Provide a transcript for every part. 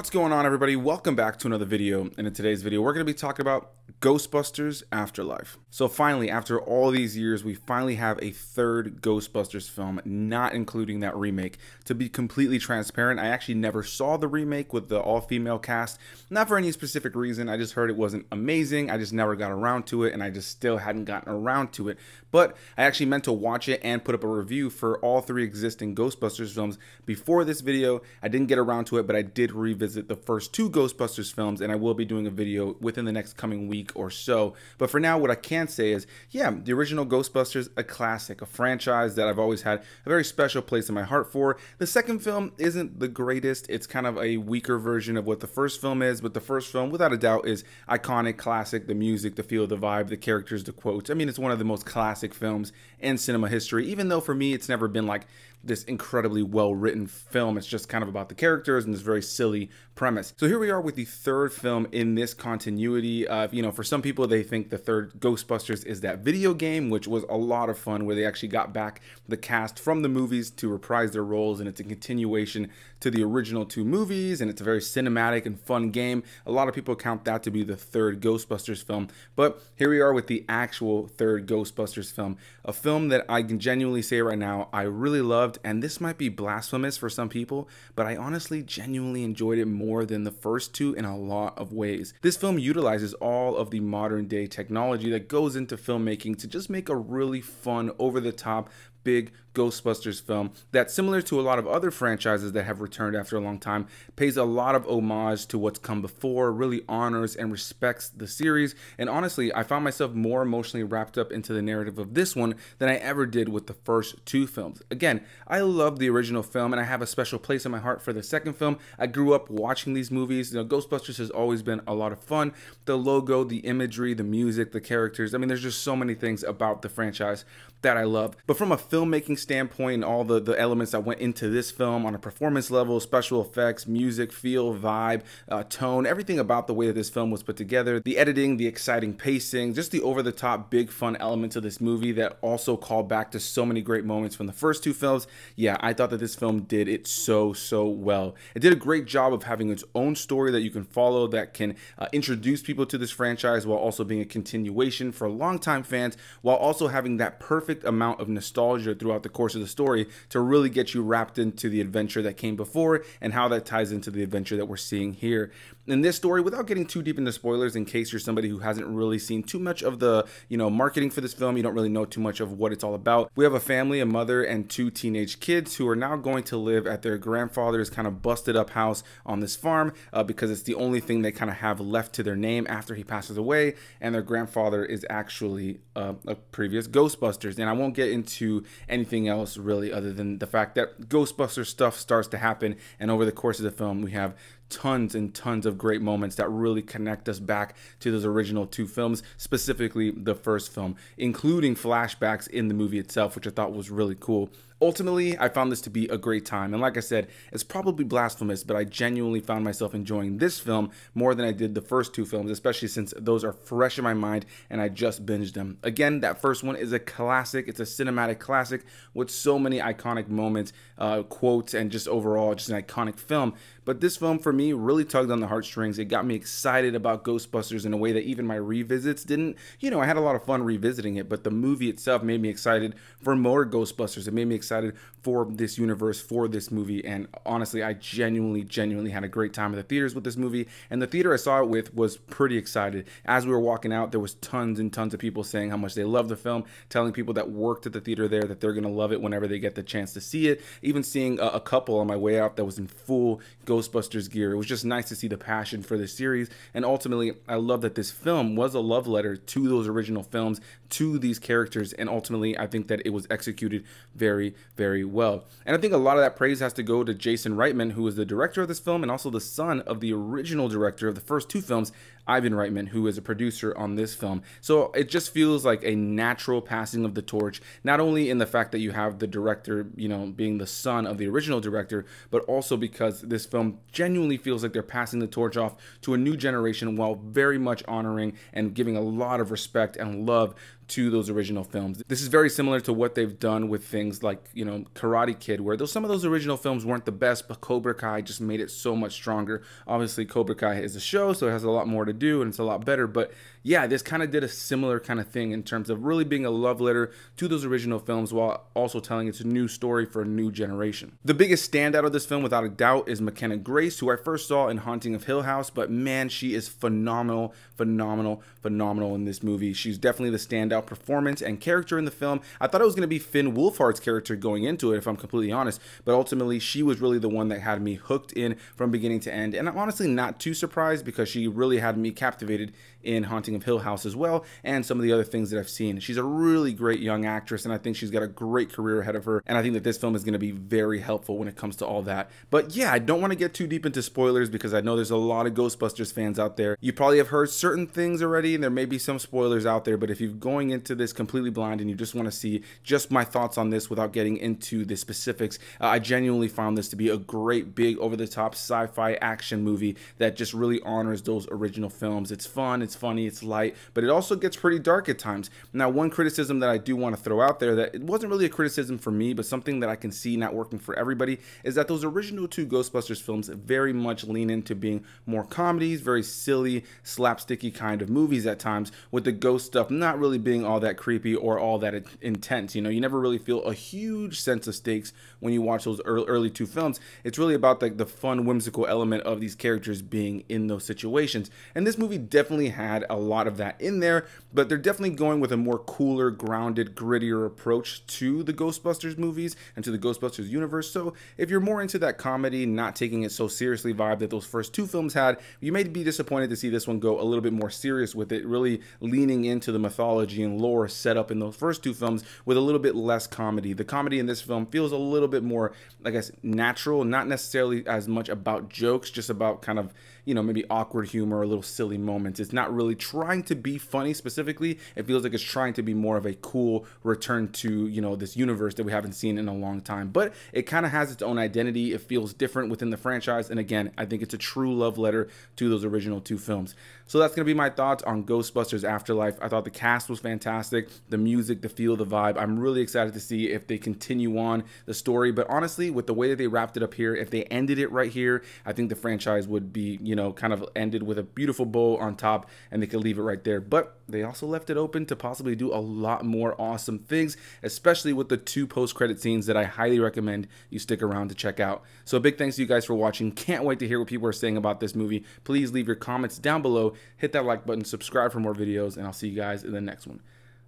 What's going on everybody? Welcome back to another video. And in today's video, we're gonna be talking about Ghostbusters Afterlife. So finally, after all these years, we finally have a third Ghostbusters film, not including that remake. To be completely transparent, I actually never saw the remake with the all-female cast, not for any specific reason. I just heard it wasn't amazing. I just never got around to it and I just still hadn't gotten around to it. But I actually meant to watch it and put up a review for all three existing Ghostbusters films before this video. I didn't get around to it, but I did revisit revisit the first two Ghostbusters films, and I will be doing a video within the next coming week or so. But for now, what I can say is, yeah, the original Ghostbusters, a classic, a franchise that I've always had a very special place in my heart for. The second film isn't the greatest. It's kind of a weaker version of what the first film is, but the first film, without a doubt, is iconic, classic, the music, the feel, the vibe, the characters, the quotes. I mean, it's one of the most classic films in cinema history, even though for me, it's never been like this incredibly well written film. It's just kind of about the characters and this very silly premise. So here we are with the third film in this continuity of, you know, for some people, they think the third Ghostbusters is that video game, which was a lot of fun where they actually got back the cast from the movies to reprise their roles. And it's a continuation to the original two movies. And it's a very cinematic and fun game. A lot of people count that to be the third Ghostbusters film. But here we are with the actual third Ghostbusters film, a film that I can genuinely say right now, I really loved. And this might be blasphemous for some people, but I honestly genuinely enjoyed it more than the first two in a lot of ways. This film utilizes all of the modern day technology that goes into filmmaking to just make a really fun, over the top, big Ghostbusters film that, similar to a lot of other franchises that have returned after a long time, pays a lot of homage to what's come before, really honors and respects the series. And honestly, I found myself more emotionally wrapped up into the narrative of this one than I ever did with the first two films. Again, I love the original film and I have a special place in my heart for the second film. I grew up watching these movies. You know, Ghostbusters has always been a lot of fun. The logo, the imagery, the music, the characters. I mean, there's just so many things about the franchise that I love. But from a filmmaking standpoint and all the, the elements that went into this film on a performance level, special effects, music, feel, vibe, uh, tone, everything about the way that this film was put together, the editing, the exciting pacing, just the over the top, big fun elements of this movie that also call back to so many great moments from the first two films. Yeah, I thought that this film did it so, so well. It did a great job of having its own story that you can follow that can uh, introduce people to this franchise while also being a continuation for longtime fans, while also having that perfect amount of nostalgia nostalgia throughout the course of the story to really get you wrapped into the adventure that came before and how that ties into the adventure that we're seeing here. In this story, without getting too deep into spoilers, in case you're somebody who hasn't really seen too much of the, you know, marketing for this film, you don't really know too much of what it's all about. We have a family, a mother, and two teenage kids who are now going to live at their grandfather's kind of busted up house on this farm uh, because it's the only thing they kind of have left to their name after he passes away. And their grandfather is actually uh, a previous Ghostbusters. And I won't get into anything else really other than the fact that Ghostbuster stuff starts to happen. And over the course of the film, we have tons and tons of great moments that really connect us back to those original two films, specifically the first film, including flashbacks in the movie itself, which I thought was really cool. Ultimately, I found this to be a great time, and like I said, it's probably blasphemous, but I genuinely found myself enjoying this film more than I did the first two films, especially since those are fresh in my mind and I just binged them. Again, that first one is a classic, it's a cinematic classic with so many iconic moments, uh, quotes, and just overall, just an iconic film. But this film for me me really tugged on the heartstrings. It got me excited about Ghostbusters in a way that even my revisits didn't. You know, I had a lot of fun revisiting it, but the movie itself made me excited for more Ghostbusters. It made me excited for this universe, for this movie. And honestly, I genuinely, genuinely had a great time at the theaters with this movie. And the theater I saw it with was pretty excited. As we were walking out, there was tons and tons of people saying how much they love the film, telling people that worked at the theater there that they're going to love it whenever they get the chance to see it. Even seeing a, a couple on my way out that was in full Ghostbusters gear here. It was just nice to see the passion for this series. And ultimately, I love that this film was a love letter to those original films, to these characters. And ultimately, I think that it was executed very, very well. And I think a lot of that praise has to go to Jason Reitman, who is the director of this film and also the son of the original director of the first two films, Ivan Reitman, who is a producer on this film. So it just feels like a natural passing of the torch, not only in the fact that you have the director, you know, being the son of the original director, but also because this film genuinely feels like they're passing the torch off to a new generation while very much honoring and giving a lot of respect and love to those original films. This is very similar to what they've done with things like, you know, Karate Kid, where those some of those original films weren't the best, but Cobra Kai just made it so much stronger. Obviously, Cobra Kai is a show, so it has a lot more to do and it's a lot better. But yeah, this kind of did a similar kind of thing in terms of really being a love letter to those original films while also telling its a new story for a new generation. The biggest standout of this film, without a doubt, is McKenna Grace, who I first saw in Haunting of Hill House, but man, she is phenomenal, phenomenal, phenomenal in this movie. She's definitely the standout standout performance and character in the film. I thought it was going to be Finn Wolfhard's character going into it, if I'm completely honest, but ultimately she was really the one that had me hooked in from beginning to end. And I'm honestly not too surprised because she really had me captivated in Haunting of Hill House as well and some of the other things that I've seen. She's a really great young actress and I think she's got a great career ahead of her. And I think that this film is going to be very helpful when it comes to all that. But yeah, I don't want to get too deep into spoilers because I know there's a lot of Ghostbusters fans out there. You probably have heard certain things already and there may be some spoilers out there, but if you've gone going into this completely blind and you just want to see just my thoughts on this without getting into the specifics, uh, I genuinely found this to be a great big over the top sci fi action movie that just really honors those original films. It's fun, it's funny, it's light, but it also gets pretty dark at times. Now, one criticism that I do want to throw out there that it wasn't really a criticism for me, but something that I can see not working for everybody is that those original two Ghostbusters films very much lean into being more comedies, very silly, slapsticky kind of movies at times, with the ghost stuff not really being being all that creepy or all that intense. You know, you never really feel a huge sense of stakes when you watch those early two films. It's really about like the fun, whimsical element of these characters being in those situations. And this movie definitely had a lot of that in there, but they're definitely going with a more cooler, grounded, grittier approach to the Ghostbusters movies and to the Ghostbusters universe. So if you're more into that comedy, not taking it so seriously vibe that those first two films had, you may be disappointed to see this one go a little bit more serious with it, really leaning into the mythology and lore set up in those first two films with a little bit less comedy. The comedy in this film feels a little bit more, I guess, natural, not necessarily as much about jokes, just about kind of you know, maybe awkward humor or little silly moments. It's not really trying to be funny specifically. It feels like it's trying to be more of a cool return to, you know, this universe that we haven't seen in a long time. But it kind of has its own identity. It feels different within the franchise. And again, I think it's a true love letter to those original two films. So that's going to be my thoughts on Ghostbusters Afterlife. I thought the cast was fantastic, the music, the feel, the vibe. I'm really excited to see if they continue on the story. But honestly, with the way that they wrapped it up here, if they ended it right here, I think the franchise would be, you know, kind of ended with a beautiful bow on top and they could leave it right there. But they also left it open to possibly do a lot more awesome things, especially with the two post-credit scenes that I highly recommend you stick around to check out. So big thanks to you guys for watching. Can't wait to hear what people are saying about this movie. Please leave your comments down below, hit that like button, subscribe for more videos, and I'll see you guys in the next one.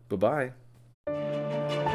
Bye-bye.